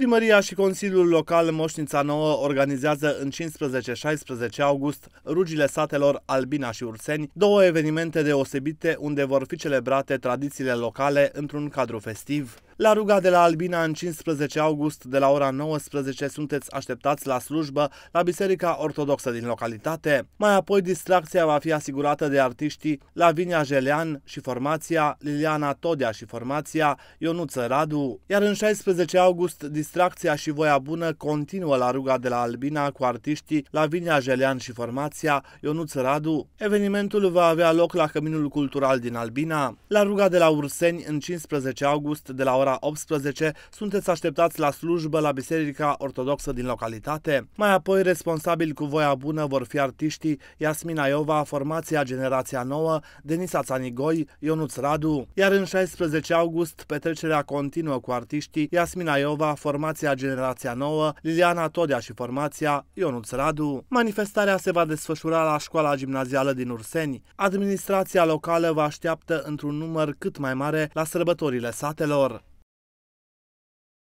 Primăria și Consiliul Local Moșnița Nouă organizează în 15-16 august rugile satelor Albina și Urseni, două evenimente deosebite unde vor fi celebrate tradițiile locale într-un cadru festiv. La ruga de la Albina în 15 august de la ora 19 sunteți așteptați la slujbă la Biserica Ortodoxă din localitate. Mai apoi distracția va fi asigurată de artiștii Lavinia Jelean și formația, Liliana Todea și formația Ionuță Radu. Iar în 16 august distracția și voia bună continuă la ruga de la Albina cu artiștii Lavinia Jelean și formația Ionuț Radu. Evenimentul va avea loc la Căminul Cultural din Albina. La ruga de la Urseni în 15 august de la ora ora 18 sunteți așteptați la slujbă la Biserica Ortodoxă din localitate. Mai apoi, responsabili cu voia bună vor fi artiștii Iasmina Iova, formația Generația Nouă, Denisa Țanigoi, Ionuț Radu. Iar în 16 august, petrecerea continuă cu artiștii Iasmina Iova, formația Generația Nouă, Liliana Todea și formația Ionuț Radu. Manifestarea se va desfășura la școala gimnazială din Urseni. Administrația locală vă așteaptă într-un număr cât mai mare la sărbătorile satelor.